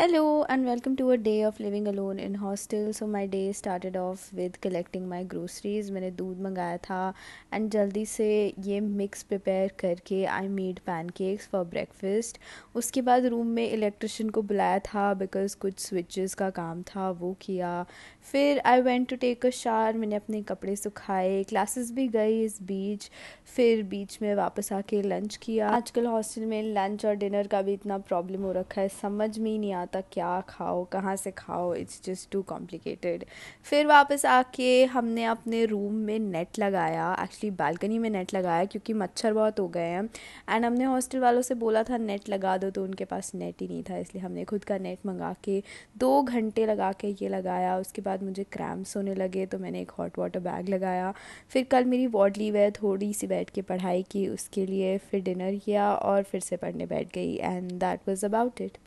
hello and welcome to a day of living alone in hostel so my day started off with collecting my groceries मैंने दूध मंगाया था and जल्दी से ये मिक्स प्रिपेयर करके I made pancakes for breakfast उसके बाद रूम में इलेक्ट्रिशियन को बुलाया था बिकॉज कुछ स्विचेस का काम था वो किया फिर I went to take a shower मैंने अपने कपड़े सुखाए क्लासेस भी गई इस बीच फिर बीच में वापस आके लंच किया आजकल हॉस्टल में लंच और डिनर का भी इतना प्रॉब्लम हो रखा है समझ में ही नहीं आता आता क्या खाओ कहाँ से खाओ इट्स जस्ट टू कॉम्प्लिकेटेड फिर वापस आके हमने अपने रूम में नेट लगाया एक्चुअली बालकनी में नेट लगाया क्योंकि मच्छर बहुत हो गए हैं एंड हमने हॉस्टल वालों से बोला था नेट लगा दो तो उनके पास नेट ही नहीं था इसलिए हमने खुद का नेट मंगा के दो घंटे लगा के ये लगाया उसके बाद मुझे क्रैम्प्स होने लगे तो मैंने एक हॉट वाटर बैग लगाया फिर कल मेरी वॉड लीव है थोड़ी सी बैठ के पढ़ाई की उसके लिए फिर डिनर किया और फिर से पढ़ने बैठ गई and that was about it